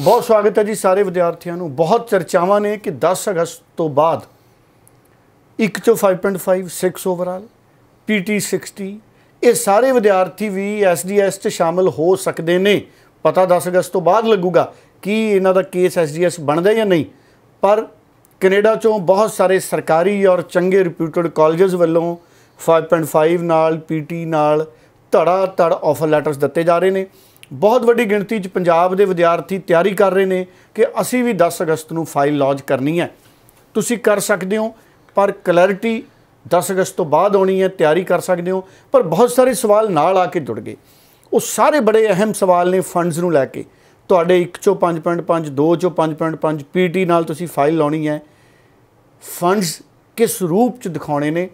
ਬਹੁਤ ਸਵਾਗਤ ਹੈ ਜੀ ਸਾਰੇ ਵਿਦਿਆਰਥੀਆਂ ਨੂੰ ਬਹੁਤ ਚਰਚਾਵਾਂ ਨੇ ਕਿ 10 ਅਗਸਤ ਤੋਂ ਬਾਅਦ 1 ਤੋਂ 5.5 6 ਓਵਰਆਲ ਪੀਟੀ 60 ਇਹ ਸਾਰੇ ਵਿਦਿਆਰਥੀ ਵੀ ਐਸਡੀਐਸ 'ਚ ਸ਼ਾਮਲ ਹੋ ਸਕਦੇ ਨੇ ਪਤਾ 10 ਅਗਸਤ ਤੋਂ ਬਾਅਦ ਲੱਗੂਗਾ ਕਿ ਇਹਨਾਂ ਦਾ ਕੇਸ ਐਸਡੀਐਸ ਬਣਦਾ ਜਾਂ ਨਹੀਂ ਪਰ ਕੈਨੇਡਾ ਚੋਂ ਬਹੁਤ ਸਾਰੇ ਸਰਕਾਰੀ ਔਰ ਚੰਗੇ ਰਿਪਿਊਟਡ ਕਾਲਜਸ ਵੱਲੋਂ 5.5 ਨਾਲ ਪੀਟੀ ਨਾਲ ਧੜਾ ਧੜ ਆਫਰ ਲੈਟਰਸ ਦਿੱਤੇ ਜਾ ਰਹੇ ਨੇ ਬਹੁਤ ਵੱਡੀ ਗਿਣਤੀ 'ਚ ਪੰਜਾਬ ਦੇ ਵਿਦਿਆਰਥੀ ਤਿਆਰੀ ਕਰ ਰਹੇ ਨੇ ਕਿ ਅਸੀਂ ਵੀ 10 ਅਗਸਤ ਨੂੰ ਫਾਈਲ ਲੌਂਚ ਕਰਨੀ ਹੈ ਤੁਸੀਂ ਕਰ ਸਕਦੇ ਹੋ ਪਰ ਕਲੈਰਿਟੀ 10 ਅਗਸਤ ਤੋਂ ਬਾਅਦ ਆਉਣੀ ਹੈ ਤਿਆਰੀ ਕਰ ਸਕਦੇ ਹੋ ਪਰ ਬਹੁਤ ਸਾਰੇ ਸਵਾਲ ਨਾਲ ਆ ਕੇ ਜੁੜ ਗਏ ਉਹ ਸਾਰੇ ਬੜੇ ਅਹਿਮ ਸਵਾਲ ਨੇ ਫੰਡਸ ਨੂੰ ਲੈ ਕੇ ਤੁਹਾਡੇ 1 ਚੋਂ 5.5 2 ਚੋਂ 5.5 ਪੀਟੀ ਨਾਲ ਤੁਸੀਂ ਫਾਈਲ ਲਾਉਣੀ ਹੈ ਫੰਡਸ ਕਿਸ ਰੂਪ ਚ ਦਿਖਾਉਣੇ ਨੇ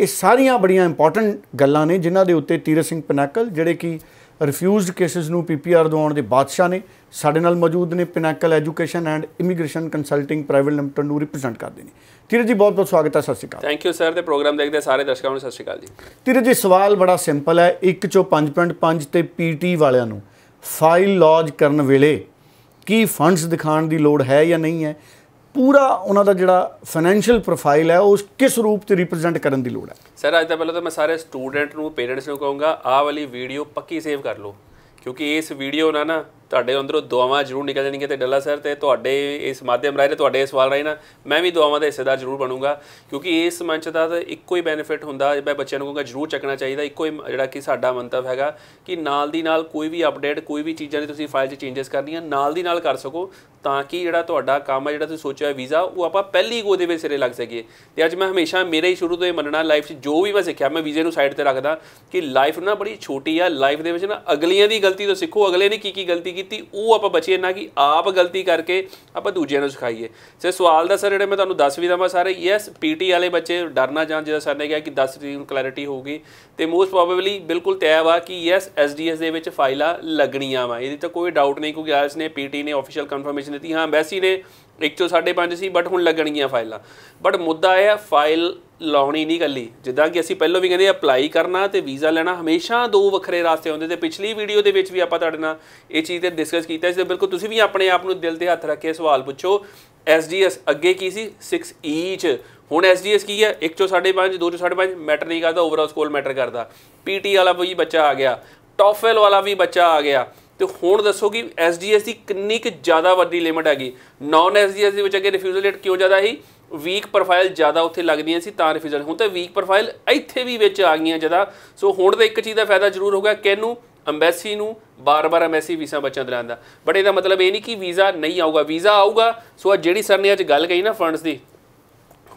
ਇਹ ਸਾਰੀਆਂ ਬੜੀਆਂ ਇੰਪੋਰਟੈਂਟ ਗੱਲਾਂ ਨੇ ਜਿਨ੍ਹਾਂ ਦੇ ਉੱਤੇ ਤੀਰਤ ਸਿੰਘ ਪਨਾਕਲ ਜਿਹੜੇ ਕਿ ਰਿਫਿਊਜ਼ਡ ਕੇਸਸ ਨੂੰ ਪੀਪੀਆਰ ਦਵਾਉਣ ਦੇ ਬਾਦਸ਼ਾਹ ਨੇ ਸਾਡੇ ਨਾਲ ਮੌਜੂਦ ਨੇ Pinnacle education and immigration consulting private limited ਨੂੰ ਰਿਪਰੈਜ਼ੈਂਟ ਕਰਦੇ ਨੇ ਧੀਰਜ ਜੀ ਬਹੁਤ ਬਹੁਤ ਸਵਾਗਤ ਹੈ ਸਤਿ ਸ਼੍ਰੀ ਅਕਾਲ ਥੈਂਕ ਯੂ ਸਰ ਤੇ ਪ੍ਰੋਗਰਾਮ ਦੇਖਦੇ ਸਾਰੇ ਦਰਸ਼ਕਾਂ ਨੂੰ ਸਤਿ ਸ਼੍ਰੀ ਅਕਾਲ ਜੀ ਧੀਰਜ ਜੀ ਸਵਾਲ ਬੜਾ ਸਿੰਪਲ ਹੈ 1 ਚੋਂ 5.5 ਤੇ ਪੀਟੀ ਵਾਲਿਆਂ ਨੂੰ ਫਾਈਲ ਲੌਜ ਕਰਨ ਵੇਲੇ ਕੀ ਫੰਡਸ ਦਿਖਾਉਣ ਦੀ ਲੋੜ ਹੈ ਜਾਂ ਨਹੀਂ ਹੈ ਪੂਰਾ ਉਹਨਾਂ ਦਾ ਜਿਹੜਾ ਫਾਈਨੈਂਸ਼ੀਅਲ ਪ੍ਰੋਫਾਈਲ ਹੈ ਉਹ ਕਿਸ ਰੂਪ ਤੇ ਰਿਪਰੈਜ਼ੈਂਟ ਕਰਨ ਦੀ ਲੋੜ ਹੈ ਸਰ ਅੱਜ ਤਾਂ ਪਹਿਲਾਂ ਤਾਂ ਮੈਂ ਸਾਰੇ ਸਟੂਡੈਂਟ ਨੂੰ ਪੇਰੈਂਟਸ ਨੂੰ ਕਹੂੰਗਾ ਆਹ ਵਾਲੀ ਵੀਡੀਓ ਪੱਕੀ ਸੇਵ ਕਰ ਲਓ ਕਿਉਂਕਿ ਇਸ ਵੀਡੀਓ ਨਾਲ ਨਾ ਤੁਹਾਡੇ ਅੰਦਰੋਂ ਦੁਆਵਾਂ ਜ਼ਰੂਰ ਨਿਕਲ ਜਾਣਗੀਆਂ ਤੇ ਡੱਲਾ ਸਰ ਤੇ ਤੁਹਾਡੇ ਇਸ ਮਾਧਿਅਮ ਰਾਹੀਂ ਤੁਹਾਡੇ ਸਵਾਲ ਰਾਹੀਂ ਨਾ ਮੈਂ ਵੀ ਦੁਆਵਾਂ ਦਾ ਹਿੱਸੇਦਾਰ ਜ਼ਰੂਰ ਬਣੂੰਗਾ ਕਿਉਂਕਿ ਇਸ ਮੰਚ ਦਾ ਤਾਂ ਇੱਕੋ ਹੀ ਬੈਨੀਫਿਟ ਹੁੰਦਾ ਮੈਂ ਬੱਚਿਆਂ ਨੂੰ ਕਹੂੰਗਾ ਜ਼ਰੂਰ ਚੱਕਣਾ ਚਾਹੀਦਾ ਇੱਕੋ ਹੀ ਜਿਹੜਾ ਕਿ ਸਾਡਾ ਮੰਤਵ ਹੈਗਾ ਕਿ ਨਾਲ ਦੀ ਨਾਲ ਕੋਈ ਵੀ ਅਪਡੇਟ ਕੋਈ ਵੀ ਚੀਜ਼ਾਂ ਦੀ ਤੁਸੀਂ ਫਾਈਲ 'ਚ ਚੇਂਜਸ ਕਰਨੀਆਂ ਨਾਲ ਦੀ ਨਾਲ ਕਰ ਸਕੋ ਤਾਂ ਕਿ ਜਿਹੜਾ ਤੁਹਾਡਾ ਕੰਮ ਹੈ ਜਿਹੜਾ ਤੁਸੀਂ ਸੋਚਿਆ ਹੈ ਵੀਜ਼ਾ ਉਹ ਆਪਾਂ ਪਹਿਲੀ ਗੋਦੇ ਵਿੱਚ ਸਿਰੇ ਲੱਗ ਸਕੀਏ ਤੇ ਅੱਜ ਮੈਂ ਹਮੇਸ਼ਾ ਮੇਰੇ ਹੀ ਸ਼ੁਰੂ ਤੋਂ ਇਹ ਮੰਨਣਾ ਲਾਈਫ 'ਚ ਜੋ ਵੀ ਮੈਂ ਸਿੱਖਿਆ ਮੈਂ ਵੀਜ਼ੇ ਨੂੰ ਸਾਈਡ ਤੇ ਰੱਖਦਾ ਕਿ ਲਾਈਫ ਨਾ ਬੜੀ ਛੋਟੀ ਆ ਲਾਈਫ ਦੇ ਵਿੱਚ ਨਾ ਅਗਲੀਆਂ ਦੀ ਗਲਤੀ ਤੋਂ ਸਿੱਖੋ ਅਗਲੇ ਨੇ ਕੀ ਕੀ ਗਲਤੀ ਕੀਤੀ ਉਹ ਆਪਾਂ ਬਚੀਏ ਨਾ ਕਿ ਆਪ ਗਲਤੀ ਕਰਕੇ ਆਪਾਂ ਦੂਜਿਆਂ ਨੂੰ ਸਿਖਾਈਏ ਸੇ ਸਵਾਲ ਦਾ ਸਰ ਜਿਹੜੇ ਮੈਂ ਤੁਹਾਨੂੰ ਦੱਸ ਵੀ ਦਵਾਂ ਸਾਰੇ ਯੈਸ ਪੀਟੀ ਵਾਲੇ ਬੱਚੇ ਡਰਨਾ ਜਾਂ ਜਿਹੜਾ ਸਰ ਨੇ ਕਿਹਾ ਕਿ 10 ਦੀ ਕਲੈਰਿਟੀ ਹੋਊਗੀ ਤੇ ਮੋਸਟ ਪ੍ਰੋਬੇਬਲੀ ਬਿਲਕੁਲ ਤੈਅ ਵਾ ਕਿ ਯੈਸ ਐਸਡੀਐਸ ਦੇ ਵਿੱਚ ਫਾਈਲਾਂ ਲੱਗਣੀਆਂ ਵਾ ਇਹਦੀ ਤਾਂ ਕੋਈ ਡਾਊਟ ਨਹੀਂ ਕਿਉਂਕਿ ਆਇਲਸ ਨੇ ਪੀਟੀ ਨੇ ਆਫੀਸ਼ੀਅਲ ਕਨਫਰਮੇਸ਼ਨ ਨੇ ਹਾਂ ਬੈਸੀ ਨੇ 1 ਚੋਂ 5.5 ਸੀ ਬਟ ਹੁਣ ਲੱਗਣਗੀਆਂ ਫਾਈਲਾਂ ਬਟ ਮੁੱਦਾ ਇਹ ਹੈ ਫਾਈਲ ਲਾਉਣੀ ਨਹੀਂ ਕੱਲੀ ਜਿੱਦਾਂ ਕਿ ਅਸੀਂ ਪਹਿਲਾਂ ਵੀ ਕਹਿੰਦੇ ਅਪਲਾਈ ਕਰਨਾ ਤੇ ਵੀਜ਼ਾ ਲੈਣਾ ਹਮੇਸ਼ਾ ਦੋ ਵੱਖਰੇ ਰਾਸਤੇ ਹੁੰਦੇ ਤੇ ਪਿਛਲੀ ਵੀਡੀਓ ਦੇ ਵਿੱਚ ਵੀ ਆਪਾਂ ਤੁਹਾਡੇ ਨਾਲ ਇਹ ਚੀਜ਼ ਤੇ ਡਿਸਕਸ ਕੀਤਾ ਸੀ ਤੇ ਬਿਲਕੁਲ ਤੁਸੀਂ ਵੀ ਆਪਣੇ ਆਪ ਨੂੰ ਦਿਲ ਤੇ ਹੱਥ ਰੱਖ ਕੇ ਸਵਾਲ ਪੁੱਛੋ ਐਸਡੀਐਸ ਅੱਗੇ ਕੀ ਸੀ 6E ਚ ਹੁਣ ਐਸਡੀਐਸ ਕੀ ਹੈ 1 ਚੋਂ 5.5 2 ਚੋਂ 5.5 ਮੈਟਰ ਨਹੀਂ ਕਰਦਾ ਓਵਰਆਲ ਸਕੋਰ ਮੈਟਰ ਕਰਦਾ ਪੀਟੀ ਵਾਲਾ ਵੀ ਬੱਚਾ ਆ ਗਿਆ ਟੋਫਲ ਵਾਲਾ ਵੀ ਬੱਚਾ ਆ ਗਿਆ ਤੇ ਹੁਣ ਦੱਸੋ ਕਿ ਐਸਡੀਐਸ ਦੀ ਕਿੰਨੀ ਕੁ ਜ਼ਿਆਦਾ ਵੱਡੀ ਲਿਮਟ ਹੈਗੀ ਨਾਨ ਐਸਡੀਐਸ ਦੇ ਵਿੱਚ ਅਗੇ ਰਿਫਿਊਜ਼ਲ ਰੇਟ ਕਿਉਂ ਜ਼ਿਆਦਾ ਸੀ ਵੀਕ ਪ੍ਰੋਫਾਈਲ ਜ਼ਿਆਦਾ ਉੱਥੇ ਲੱਗਦੀਆਂ ਸੀ ਤਾਂ ਰਿਫਿਊਜ਼ਲ ਹੁਣ ਤਾਂ ਵੀਕ ਪ੍ਰੋਫਾਈਲ ਇੱਥੇ ਵੀ ਵਿੱਚ ਆ ਗਈਆਂ ਜਦਾ ਸੋ ਹੁਣ ਦਾ ਇੱਕ ਚੀਜ਼ ਦਾ ਫਾਇਦਾ ਜ਼ਰੂਰ ਹੋਗਾ ਕਿਨੂੰ ਅੰਬੈਸੀ ਨੂੰ ਬਾਰ-ਬਾਰ ਅੰਬੈਸੀ ਵੀਜ਼ਾ ਬੱਚਾ ਦਿਲਾਉਂਦਾ ਬਟ ਇਹਦਾ ਮਤਲਬ ਇਹ ਨਹੀਂ ਕਿ ਵੀਜ਼ਾ ਨਹੀਂ ਆਊਗਾ ਵੀਜ਼ਾ ਆਊਗਾ ਸੋ ਜਿਹੜੀ ਸਰ ਨੇ ਅੱਜ ਗੱਲ ਕਹੀ ਨਾ ਫੰਡਸ ਦੀ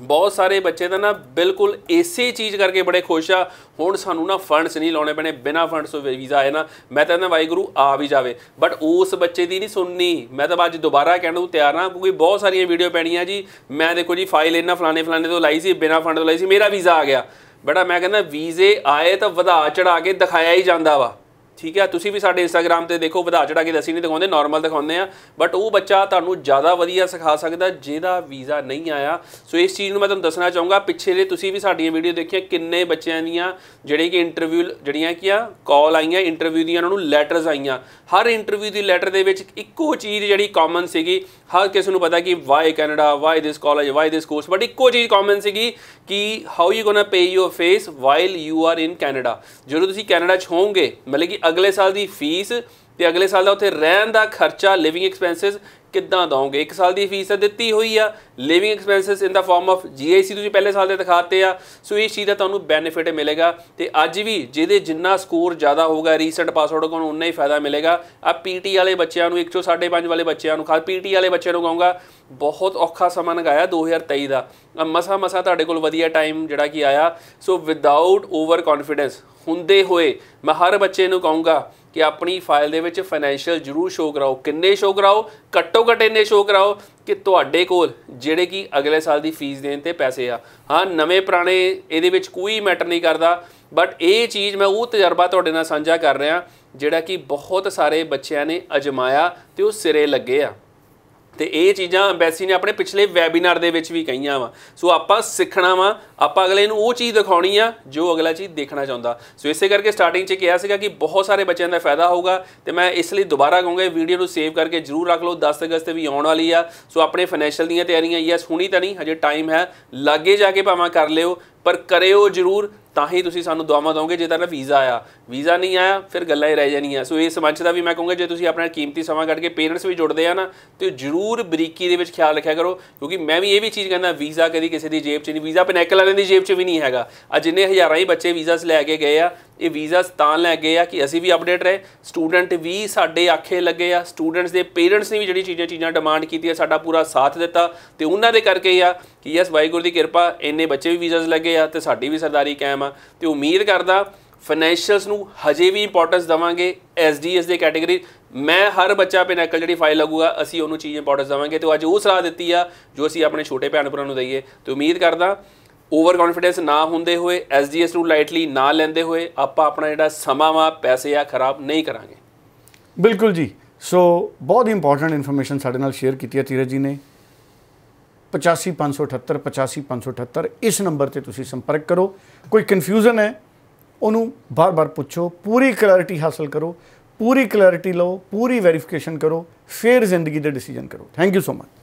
ਬਹੁਤ ਸਾਰੇ ਬੱਚੇ ਤਾਂ ਨਾ ਬਿਲਕੁਲ ਇਸੇ ਚੀਜ਼ ਕਰਕੇ ਬੜੇ ਖੁਸ਼ ਆ ਹੁਣ ਸਾਨੂੰ ਨਾ ਫੰਡਸ ਨਹੀਂ ਲਾਉਣੇ ਪੈਣੇ ਬਿਨਾ ਫੰਡਸ ਤੋਂ ਵੀਜ਼ਾ ਆਏ ਨਾ ਮੈਂ ਤਾਂ ਕਹਿੰਦਾ ਵਾਹਿਗੁਰੂ ਆ ਵੀ ਜਾਵੇ ਬਟ ਉਸ ਬੱਚੇ ਦੀ ਨਹੀਂ ਸੁਣਨੀ ਮੈਂ ਤਾਂ ਅੱਜ ਦੁਬਾਰਾ ਕਹਿਣ ਨੂੰ ਤਿਆਰ ਹਾਂ ਕਿਉਂਕਿ ਬਹੁਤ ਸਾਰੀਆਂ ਵੀਡੀਓ ਪੈਣੀਆਂ ਜੀ ਮੈਂ ਦੇਖੋ ਜੀ ਫਾਈਲ ਇਹਨਾਂ ਫਲਾਣੇ ਫਲਾਣੇ ਤੋਂ ਲਾਈ ਸੀ ਬਿਨਾ ਫੰਡ ਤੋਂ ਲਾਈ ਸੀ ਮੇਰਾ ਵੀਜ਼ਾ ਆ ਗਿਆ ਬੜਾ ਮੈਂ ਕਹਿੰਦਾ ਵੀਜ਼ੇ ਆਏ ਤਾਂ ਵਧਾ ਚੜਾ ਕੇ ਦਿਖਾਇਆ ਹੀ ਜਾਂਦਾ ਵਾ ਠੀਕ ਹੈ ਤੁਸੀਂ ਵੀ ਸਾਡੇ ਇੰਸਟਾਗ੍ਰam ਤੇ ਦੇਖੋ ਵਧਾ ਚੜਾ ਕੇ ਅਸੀਂ ਨਹੀਂ ਦਿਖਾਉਂਦੇ ਨਾਰਮਲ ਦਿਖਾਉਂਦੇ ਆ ਬਟ ਉਹ ਬੱਚਾ ਤੁਹਾਨੂੰ ਜ਼ਿਆਦਾ ਵਧੀਆ ਸਿਖਾ ਸਕਦਾ ਜਿਹਦਾ ਵੀਜ਼ਾ ਨਹੀਂ ਆਇਆ ਸੋ ਇਸ ਚੀਜ਼ ਨੂੰ ਮੈਂ ਤੁਹਾਨੂੰ ਦੱਸਣਾ ਚਾਹੂੰਗਾ ਪਿੱਛੇ ਦੇ ਤੁਸੀਂ ਵੀ ਸਾਡੀਆਂ ਵੀਡੀਓ ਦੇਖੀਆਂ ਕਿੰਨੇ ਬੱਚਿਆਂ ਦੀਆਂ ਜਿਹੜੇ ਕਿ ਇੰਟਰਵਿਊ ਜਿਹੜੀਆਂ ਕੀ ਆ ਕਾਲ ਆਈਆਂ ਇੰਟਰਵਿਊ ਦੀਆਂ ਉਹਨਾਂ ਨੂੰ ਲੈਟਰਸ ਆਈਆਂ ਹਰ ਇੰਟਰਵਿਊ ਦੀ ਲੈਟਰ ਦੇ ਵਿੱਚ ਇੱਕੋ ਚੀਜ਼ ਜਿਹੜੀ ਕਾਮਨ ਸੀਗੀ ਹਰ ਕਿਸੇ ਨੂੰ ਪਤਾ ਕਿ why Canada why this college why this course but ਇੱਕੋ ਚੀਜ਼ ਕਾਮਨ ਸੀਗੀ ਕਿ how you gonna pay your fees while you are in Canada ਜਦੋਂ ਤੁਸੀਂ ਕੈਨੇਡਾ 'ਚ ਹੋਵੋਗੇ ਮਤਲਬ ਕਿ ਅਗਲੇ ਸਾਲ ਦੀ ਫੀਸ ਤੇ ਅਗਲੇ ਸਾਲ ਦਾ ਉੱਥੇ ਰਹਿਣ ਦਾ ਖਰਚਾ ਲਿਵਿੰਗ ਐਕਸਪੈਂਸਸ ਕਿੱਦਾਂ ਦਵੋਗੇ ਇੱਕ ਸਾਲ ਦੀ ਫੀਸ ਤਾਂ ਦਿੱਤੀ ਹੋਈ ਆ living expenses in the form of GIC ਤੁਸੀਂ ਪਹਿਲੇ ਸਾਲ ਦੇ ਦਿਖਾਤੇ ਆ ਸੋ ਇਹ ਚੀਜ਼ ਦਾ ਤੁਹਾਨੂੰ ਬੈਨੀਫਿਟ ਮਿਲੇਗਾ ਤੇ ਅੱਜ ਵੀ ਜਿਹਦੇ ਜਿੰਨਾ ਸਕੋਰ ਜ਼ਿਆਦਾ ਹੋਊਗਾ ਰੀਸੈਂਟ ਪਾਸਵਰਡ ਕੋਲ ਉਨਾ ਹੀ ਫਾਇਦਾ ਮਿਲੇਗਾ ਆ ਪੀਟੀ ਵਾਲੇ ਬੱਚਿਆਂ ਨੂੰ ਪੰਜ ਵਾਲੇ ਬੱਚਿਆਂ ਨੂੰ ਖਾਸ ਪੀਟੀ ਵਾਲੇ ਬੱਚਿਆਂ ਨੂੰ ਕਹੂੰਗਾ ਬਹੁਤ ਔਖਾ ਸਮਾਂ ਲਗਾਇਆ 2023 ਦਾ ਮਸਾ ਮਸਾ ਤੁਹਾਡੇ ਕੋਲ ਵਧੀਆ ਟਾਈਮ ਜਿਹੜਾ ਕਿ ਆਇਆ ਸੋ ਵਿਦਆਊਟ ਓਵਰ ਕੌਨਫੀਡੈਂਸ ਹੁੰਦੇ ਹੋਏ ਮੈਂ ਹਰ ਬੱਚੇ ਨੂੰ ਕਹੂੰਗਾ ਕਿ ਆਪਣੀ ਫਾਈਲ ਦੇ ਵਿੱਚ ਫਾਈਨੈਂਸ਼ੀਅਲ ਜ਼ਰੂਰ ਸ਼ੋਅ ਕਰਾਓ ਕਿੰਨੇ ਸ਼ੋਅ ਕਰਾਓ ਘੱਟੋ ਘੱਟ ਇੰਨੇ ਸ਼ੋਅ ਕਰਾਓ ਕਿ ਤੁਹਾਡੇ ਕੋਲ ਜਿਹੜੇ ਕਿ ਅਗਲੇ ਸਾਲ ਦੀ ਫੀਸ ਦੇਣ ਤੇ ਪੈਸੇ ਆ ਹਾਂ ਨਵੇਂ ਪੁਰਾਣੇ ਇਹਦੇ ਵਿੱਚ ਕੋਈ ਮੈਟਰ ਨਹੀਂ ਕਰਦਾ ਬਟ ਇਹ ਚੀਜ਼ ਮੈਂ ਉਹ ਤਜਰਬਾ ਤੁਹਾਡੇ ਨਾਲ ਸਾਂਝਾ ਕਰ ਰਿਹਾ ਜਿਹੜਾ ਕਿ ਬਹੁਤ ਸਾਰੇ ਬੱਚਿਆਂ ਨੇ ਅਜਮਾਇਆ ਤੇ ਉਹ ਸਿਰੇ ਲੱਗੇ ਆ ਤੇ ਇਹ ਚੀਜ਼ਾਂ ਐਮਬੈਸੀ ਨੇ ਆਪਣੇ ਪਿਛਲੇ ਵੈਬਿਨਾਰ ਦੇ ਵਿੱਚ ਵੀ ਕਹੀਆਂ ਵਾ ਸੋ ਆਪਾਂ ਸਿੱਖਣਾ ਵਾ ਆਪਾਂ ਅਗਲੇ ਨੂੰ ਉਹ ਚੀਜ਼ ਦਿਖਾਉਣੀ ਆ ਜੋ ਅਗਲਾ ਚੀਜ਼ ਦੇਖਣਾ ਚਾਹੁੰਦਾ ਸੋ ਇਸੇ ਕਰਕੇ ਸਟਾਰਟਿੰਗ 'ਚ ਕਿਹਾ ਸੀਗਾ ਕਿ ਬਹੁਤ ਸਾਰੇ ਬੱਚਿਆਂ ਦਾ ਫਾਇਦਾ ਹੋਊਗਾ ਤੇ ਮੈਂ ਇਸ ਲਈ ਦੁਬਾਰਾ ਕਹੂੰਗਾ ਇਹ ਵੀਡੀਓ ਨੂੰ ਸੇਵ ਕਰਕੇ ਜਰੂਰ ਰੱਖ ਲਓ 10 ਅਗਸਤ ਤੇ ਵੀ ਆਉਣ ਵਾਲੀ ਆ ਸੋ ਆਪਣੇ ਫਾਈਨੈਂਸ਼ੀਅਲ ਦੀਆਂ ਤਿਆਰੀਆਂ ਯੈਸ ਹੁਣੀ ਤਾਂ ਨਹੀਂ ਹਜੇ ਟਾਈਮ ਹੈ ਲਾਗੇ ਜਾ ਕੇ ਭਾਵੇਂ ਕਰ ਲਿਓ ਪਰ ਕਰਿਓ ਜਰੂਰ ਤਾਂ ਹੀ ਤੁਸੀਂ ਸਾਨੂੰ ਦੁਆਵਾਂ ਦੋਗੇ ਜੇ ਤੁਹਾਡਾ ਵੀਜ਼ਾ ਆਇਆ ਵੀਜ਼ਾ ਨਹੀਂ ਆਇਆ ਫਿਰ ਗੱਲਾਂ ਹੀ ਰਹਿ ਜਾਣੀਆਂ ਸੋ ਇਹ ਸਮਝ ਦਾ ਵੀ ਮੈਂ ਕਹੂੰਗਾ ਜੇ ਤੁਸੀਂ ਆਪਣਾ ਕੀਮਤੀ ਸਮਾਂ ਕੱਢ ਕੇ ਪੇਰੈਂਟਸ ਵੀ ਜੁੜਦੇ ਆ ਨਾ ਤੇ ਜਰੂਰ ਬਰੀਕੀ ਦੇ ਵਿੱਚ ਖਿਆਲ ਰੱਖਿਆ ਕਰੋ ਕਿਉਂਕਿ ਮੈਂ ਵੀ ਇਹ ਵੀ ਚੀਜ਼ ਕਹਿੰਦਾ ਵੀਜ਼ਾ ਕਦੀ ਕਿਸੇ ਦੀ ਜੇਬ 'ਚ ਨਹੀਂ ਵੀਜ਼ਾ ਪਨੈਕਲ ਵਾਲਿਆਂ ਦੀ ਜੇਬ 'ਚ ਵੀ ਨਹੀਂ ਹੈਗਾ ਆ ਜਿੰਨੇ ਹਜ਼ਾਰਾਂ ਹੀ ਬੱਚੇ ਵੀਜ਼ਾਸ ਲੈ ਕੇ ਗਏ ਆ ਇਹ ਵੀਜ਼ਾਸ ਤਾਂ ਲੈ ਗਏ ਆ ਕਿ ਅਸੀਂ ਵੀ ਅਪਡੇਟ ਰਹੇ ਸਟੂਡੈਂਟ ਵੀ ਸਾਡੇ ਆਖੇ ਲੱਗੇ ਆ ਸਟੂਡੈਂਟਸ ਦੇ ਪੇਰੈਂਟਸ ਨੇ ਵੀ ਜਿਹੜੀ ਚੀਜ਼ਾਂ ਚੀਜ਼ਾਂ ਡਿਮਾਂਡ ਕੀਤੀ ਆ ਸਾਡਾ ਪੂਰਾ ਸਾਥ ਦਿੱਤਾ ਤੇ ਉਹਨਾਂ ਦੇ ਕਰਕੇ ਆ ਕਿ ਯਸ ਵਾਹਿਗੁਰੂ ਦੀ ਕਿਰਪਾ ਇੰਨੇ ਬੱਚੇ ਵੀ ਵੀਜ਼ਾਸ ਲੱਗੇ ਆ ਤੇ ਸਾਡੀ ਵੀ ਸਰਦਾਰੀ ਕਾਇਮ ਆ ਤੇ ਉਮੀਦ ਕਰਦਾ ਫਾਈਨੈਂਸ਼ੀਅਲਸ ਨੂੰ ਹਜੇ ਵੀ ਇੰਪੋਰਟੈਂਸ ਦਵਾਂਗੇ ਐਸਡੀਐਸ ਦੇ ਕੈਟਾਗਰੀ ਮੈਂ ਹਰ ਬੱਚਾ ਪਿਨੈਕਲ ਜਿਹੜੀ ਫਾਈਲ ਲੱਗੂਗਾ ਅਸੀਂ ਉਹਨੂੰ ਚੀਜ਼ ਇੰਪੋਰਟੈਂਸ ਦਵਾਂਗੇ ਤੇ ਅੱਜ ਉਹ ਸਲਾਹ ਦਿੱਤੀ ਆ ਜੋ ਅਸੀਂ ਆਪਣੇ ਛੋਟੇ ਭੈਣ ਭਰਾ ਨੂੰ ਦਈਏ ਤੇ ਉਮੀਦ ਕਰਦਾ ਓਵਰ ਕੌਨਫੀਡੈਂਸ ਨਾ ਹੁੰਦੇ ਹੋਏ ਐਸਡੀਐਸ ਨੂੰ ਲਾਈਟਲੀ ਨਾ ਲੈਂਦੇ ਹੋਏ ਆਪਾਂ ਆਪਣਾ ਜਿਹੜਾ ਸਮਾਂ ਵਾ ਪੈਸੇ ਆ ਖਰਾਬ ਨਹੀਂ ਕਰਾਂਗੇ ਬਿਲਕੁਲ ਜੀ ਸੋ ਬਹੁਤ ਇੰਪੋਰਟੈਂਟ ਇਨਫੋਰਮੇਸ਼ਨ ਸਾਡੇ ਨਾਲ ਸ਼ੇਅਰ ਕੀਤੀ ਹੈ ਤੀਰਜ ਜੀ ਨੇ 85578 85578 ਇਸ ਨੰਬਰ ਤੇ ਤੁਸੀਂ ਸੰਪਰਕ ਕਰੋ ਕੋਈ ਕਨਫਿਊਜ਼ਨ ਹੈ ਉਹਨੂੰ ਬਾਰ-ਬਾਰ ਪੁੱਛੋ ਪੂਰੀ ਕਲੈਰਿਟੀ ਹਾਸਲ ਕਰੋ ਪੂਰੀ ਕਲੈਰਿਟੀ ਲਓ ਪੂਰੀ ਵੈਰੀਫਿਕੇਸ਼ਨ ਕਰੋ ਫਿਰ ਜ਼ਿੰਦਗੀ ਦੇ ਡਿਸੀਜਨ ਕਰੋ ਥੈਂਕ ਯੂ ਸੋ ਮਚ